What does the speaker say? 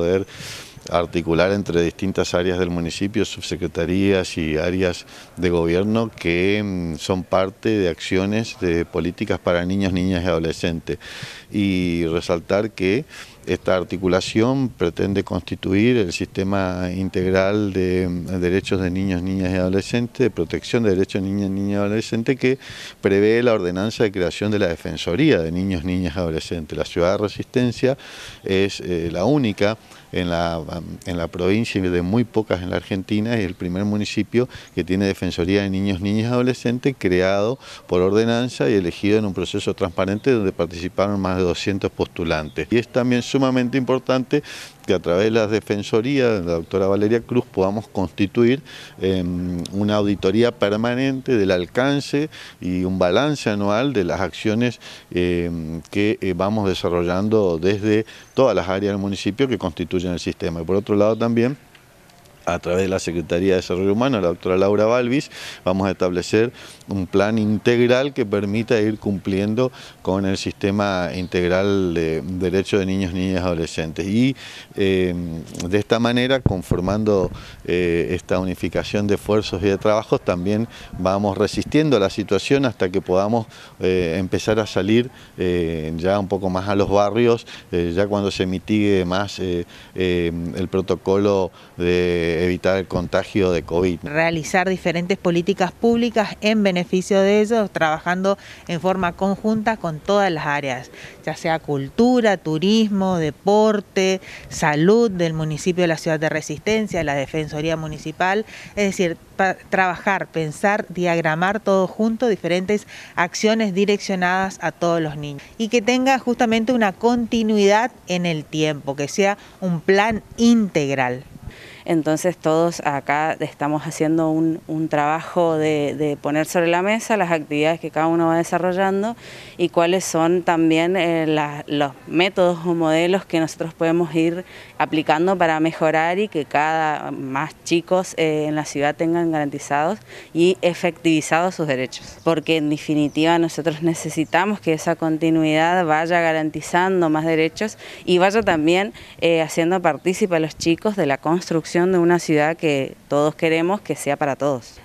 poder articular entre distintas áreas del municipio, subsecretarías y áreas de gobierno que mm, son parte de acciones de políticas para niños, niñas y adolescentes. Y resaltar que esta articulación pretende constituir el sistema integral de eh, derechos de niños, niñas y adolescentes, de protección de derechos de niños, niñas y adolescentes que prevé la ordenanza de creación de la Defensoría de Niños, Niñas y Adolescentes. La ciudad de Resistencia es eh, la única en la, en la provincia de muy pocas en la Argentina, es el primer municipio que tiene Defensoría de Niños, Niñas y Adolescentes creado por ordenanza y elegido en un proceso transparente donde participaron más de 200 postulantes. Y es también sumamente importante que a través de la Defensoría, de la doctora Valeria Cruz, podamos constituir em, una auditoría permanente del alcance y un balance anual de las acciones em, que eh, vamos desarrollando desde todas las áreas del municipio que constituyen el sistema. Y por otro lado también a través de la Secretaría de Desarrollo Humano, la doctora Laura Balvis, vamos a establecer un plan integral que permita ir cumpliendo con el sistema integral de derechos de niños, niñas y adolescentes. Y eh, de esta manera, conformando eh, esta unificación de esfuerzos y de trabajos, también vamos resistiendo a la situación hasta que podamos eh, empezar a salir ya un poco más a los barrios, ya cuando se mitigue más el protocolo de evitar el contagio de COVID. Realizar diferentes políticas públicas en beneficio de ellos, trabajando en forma conjunta con todas las áreas, ya sea cultura, turismo, deporte, salud del municipio de la ciudad de Resistencia, la Defensoría Municipal, es decir, trabajar, pensar, diagramar todo junto diferentes acciones direccionadas a todos los niños y que tenga justamente una continuidad en el tiempo, que sea un plan integral. Entonces todos acá estamos haciendo un, trabajo de, poner sobre la mesa las actividades que cada uno va desarrollando y cuáles son también eh, los métodos o modelos que nosotros podemos ir aplicando para mejorar y que cada más chicos eh, en la ciudad tengan garantizados y efectivizados sus derechos. Porque en definitiva nosotros necesitamos que esa continuidad vaya garantizando más derechos y vaya también eh, haciendo partícipe a los chicos de la construcción de una ciudad que todos queremos que sea para todos.